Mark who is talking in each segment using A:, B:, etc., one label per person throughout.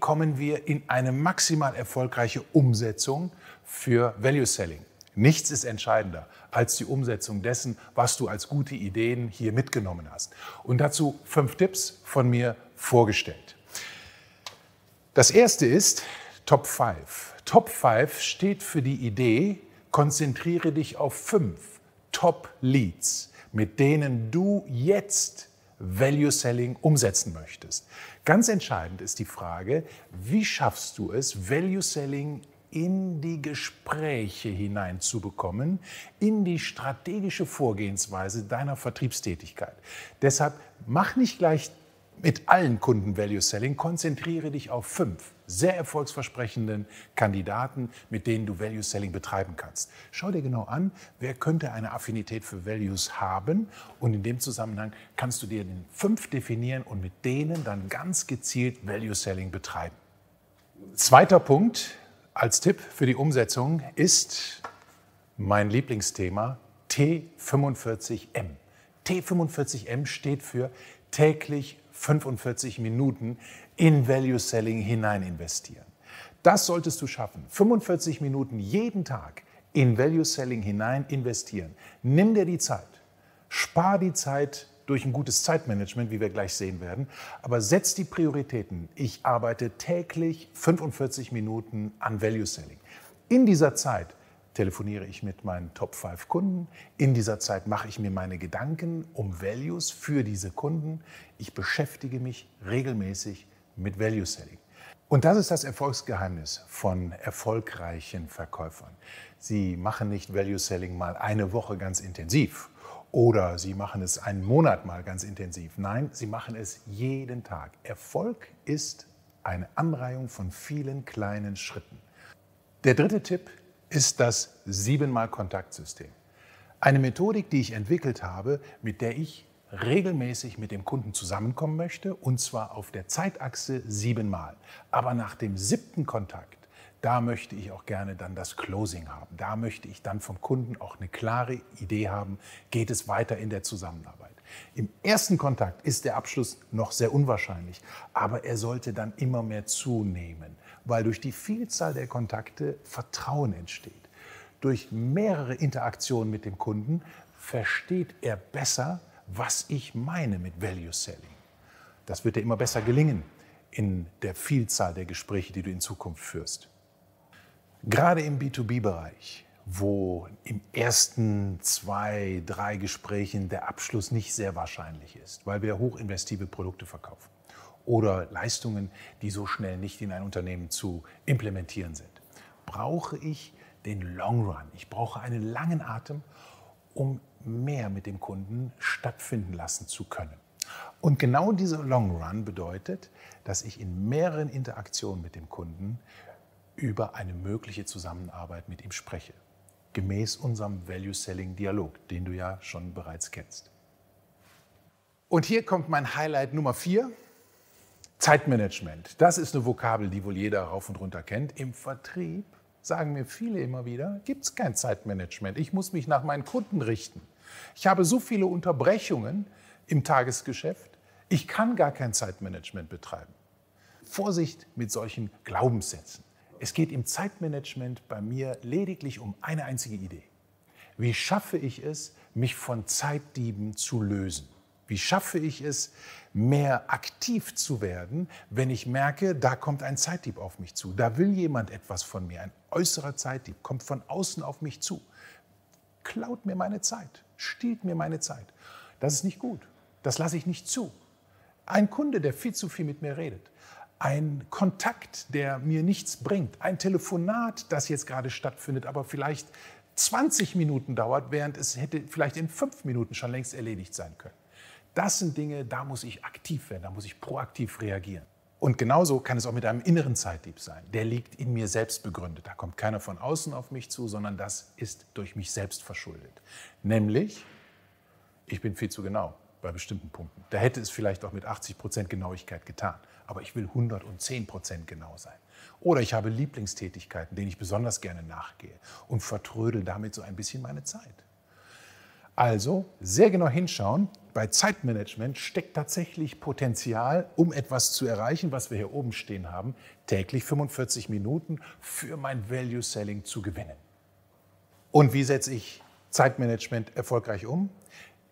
A: kommen wir in eine maximal erfolgreiche Umsetzung für Value Selling. Nichts ist entscheidender als die Umsetzung dessen, was du als gute Ideen hier mitgenommen hast. Und dazu fünf Tipps von mir vorgestellt. Das erste ist Top 5. Top 5 steht für die Idee, konzentriere dich auf fünf Top Leads, mit denen du jetzt Value Selling umsetzen möchtest. Ganz entscheidend ist die Frage, wie schaffst du es, Value Selling in die Gespräche hineinzubekommen, in die strategische Vorgehensweise deiner Vertriebstätigkeit. Deshalb mach nicht gleich mit allen Kunden Value Selling, konzentriere dich auf fünf sehr erfolgsversprechenden Kandidaten, mit denen du Value Selling betreiben kannst. Schau dir genau an, wer könnte eine Affinität für Values haben und in dem Zusammenhang kannst du dir den fünf definieren und mit denen dann ganz gezielt Value Selling betreiben. Zweiter Punkt als Tipp für die Umsetzung ist mein Lieblingsthema T45M. T45M steht für täglich 45 Minuten in Value Selling hinein investieren. Das solltest du schaffen. 45 Minuten jeden Tag in Value Selling hinein investieren. Nimm dir die Zeit. Spar die Zeit durch ein gutes Zeitmanagement, wie wir gleich sehen werden, aber setz die Prioritäten. Ich arbeite täglich 45 Minuten an Value Selling. In dieser Zeit telefoniere ich mit meinen Top 5 Kunden. In dieser Zeit mache ich mir meine Gedanken um Values für diese Kunden. Ich beschäftige mich regelmäßig mit Value Selling. Und das ist das Erfolgsgeheimnis von erfolgreichen Verkäufern. Sie machen nicht Value Selling mal eine Woche ganz intensiv oder sie machen es einen Monat mal ganz intensiv. Nein, sie machen es jeden Tag. Erfolg ist eine Anreihung von vielen kleinen Schritten. Der dritte Tipp ist das siebenmal Kontaktsystem. Eine Methodik, die ich entwickelt habe, mit der ich regelmäßig mit dem Kunden zusammenkommen möchte, und zwar auf der Zeitachse siebenmal. Aber nach dem siebten Kontakt, da möchte ich auch gerne dann das Closing haben. Da möchte ich dann vom Kunden auch eine klare Idee haben, geht es weiter in der Zusammenarbeit. Im ersten Kontakt ist der Abschluss noch sehr unwahrscheinlich, aber er sollte dann immer mehr zunehmen weil durch die Vielzahl der Kontakte Vertrauen entsteht. Durch mehrere Interaktionen mit dem Kunden versteht er besser, was ich meine mit Value Selling. Das wird dir immer besser gelingen in der Vielzahl der Gespräche, die du in Zukunft führst. Gerade im B2B-Bereich, wo im ersten zwei, drei Gesprächen der Abschluss nicht sehr wahrscheinlich ist, weil wir hochinvestive Produkte verkaufen oder Leistungen, die so schnell nicht in ein Unternehmen zu implementieren sind. Brauche ich den Long Run. Ich brauche einen langen Atem, um mehr mit dem Kunden stattfinden lassen zu können. Und genau dieser Long Run bedeutet, dass ich in mehreren Interaktionen mit dem Kunden über eine mögliche Zusammenarbeit mit ihm spreche, gemäß unserem Value Selling Dialog, den du ja schon bereits kennst. Und hier kommt mein Highlight Nummer 4, Zeitmanagement, das ist eine Vokabel, die wohl jeder rauf und runter kennt. Im Vertrieb, sagen mir viele immer wieder, gibt es kein Zeitmanagement. Ich muss mich nach meinen Kunden richten. Ich habe so viele Unterbrechungen im Tagesgeschäft, ich kann gar kein Zeitmanagement betreiben. Vorsicht mit solchen Glaubenssätzen. Es geht im Zeitmanagement bei mir lediglich um eine einzige Idee. Wie schaffe ich es, mich von Zeitdieben zu lösen? Wie schaffe ich es, mehr aktiv zu werden, wenn ich merke, da kommt ein Zeitdieb auf mich zu, da will jemand etwas von mir, ein äußerer Zeitdieb kommt von außen auf mich zu, klaut mir meine Zeit, stiehlt mir meine Zeit. Das ist nicht gut, das lasse ich nicht zu. Ein Kunde, der viel zu viel mit mir redet, ein Kontakt, der mir nichts bringt, ein Telefonat, das jetzt gerade stattfindet, aber vielleicht 20 Minuten dauert, während es hätte vielleicht in fünf Minuten schon längst erledigt sein können. Das sind Dinge, da muss ich aktiv werden, da muss ich proaktiv reagieren. Und genauso kann es auch mit einem inneren Zeitdieb sein. Der liegt in mir selbst begründet. Da kommt keiner von außen auf mich zu, sondern das ist durch mich selbst verschuldet. Nämlich, ich bin viel zu genau bei bestimmten Punkten. Da hätte es vielleicht auch mit 80% Prozent Genauigkeit getan, aber ich will 110% Prozent genau sein. Oder ich habe Lieblingstätigkeiten, denen ich besonders gerne nachgehe und vertrödel damit so ein bisschen meine Zeit. Also sehr genau hinschauen. Bei Zeitmanagement steckt tatsächlich Potenzial, um etwas zu erreichen, was wir hier oben stehen haben, täglich 45 Minuten für mein Value Selling zu gewinnen. Und wie setze ich Zeitmanagement erfolgreich um?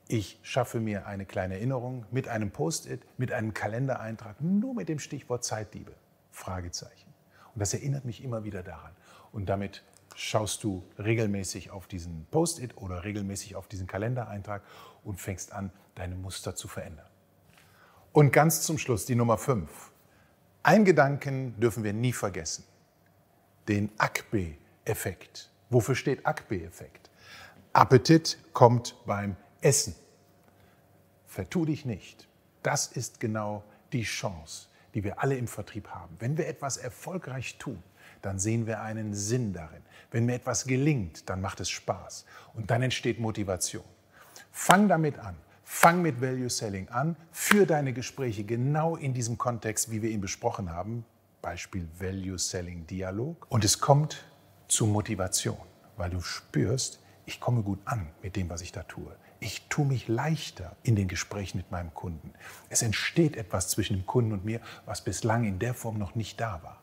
A: Ich schaffe mir eine kleine Erinnerung mit einem Post-it, mit einem Kalendereintrag, nur mit dem Stichwort Zeitdiebe. Fragezeichen. Und das erinnert mich immer wieder daran. Und damit schaust du regelmäßig auf diesen Post-it oder regelmäßig auf diesen Kalendereintrag und fängst an, deine Muster zu verändern. Und ganz zum Schluss die Nummer 5. Ein Gedanken dürfen wir nie vergessen. Den Akbe-Effekt. Wofür steht Akbe-Effekt? Appetit kommt beim Essen. Vertu dich nicht. Das ist genau die Chance, die wir alle im Vertrieb haben. Wenn wir etwas erfolgreich tun, dann sehen wir einen Sinn darin. Wenn mir etwas gelingt, dann macht es Spaß und dann entsteht Motivation. Fang damit an. Fang mit Value Selling an, Führ deine Gespräche genau in diesem Kontext, wie wir ihn besprochen haben, Beispiel Value Selling Dialog. Und es kommt zu Motivation, weil du spürst, ich komme gut an mit dem, was ich da tue ich tue mich leichter in den Gesprächen mit meinem Kunden. Es entsteht etwas zwischen dem Kunden und mir, was bislang in der Form noch nicht da war.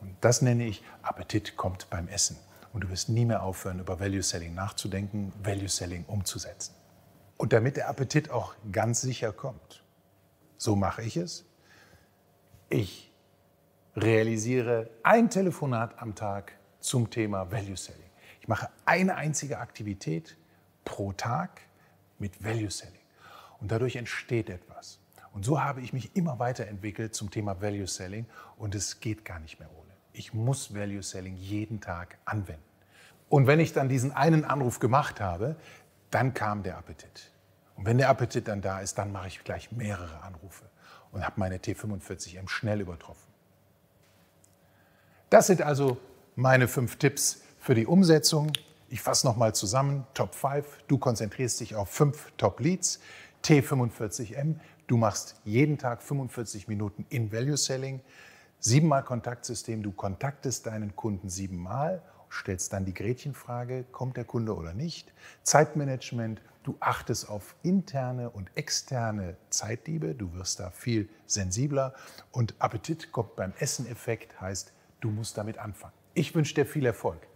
A: Und das nenne ich Appetit kommt beim Essen. Und du wirst nie mehr aufhören, über Value Selling nachzudenken, Value Selling umzusetzen. Und damit der Appetit auch ganz sicher kommt, so mache ich es. Ich realisiere ein Telefonat am Tag zum Thema Value Selling. Ich mache eine einzige Aktivität, pro Tag mit Value Selling. Und dadurch entsteht etwas. Und so habe ich mich immer weiterentwickelt zum Thema Value Selling und es geht gar nicht mehr ohne. Ich muss Value Selling jeden Tag anwenden. Und wenn ich dann diesen einen Anruf gemacht habe, dann kam der Appetit. Und wenn der Appetit dann da ist, dann mache ich gleich mehrere Anrufe und habe meine T45M schnell übertroffen. Das sind also meine fünf Tipps für die Umsetzung. Ich fasse nochmal zusammen, Top 5, du konzentrierst dich auf fünf Top-Leads, T45M, du machst jeden Tag 45 Minuten in Value Selling, siebenmal Kontaktsystem, du kontaktest deinen Kunden siebenmal, stellst dann die Gretchenfrage, kommt der Kunde oder nicht, Zeitmanagement, du achtest auf interne und externe Zeitdiebe, du wirst da viel sensibler und Appetit kommt beim Essen-Effekt, heißt, du musst damit anfangen. Ich wünsche dir viel Erfolg.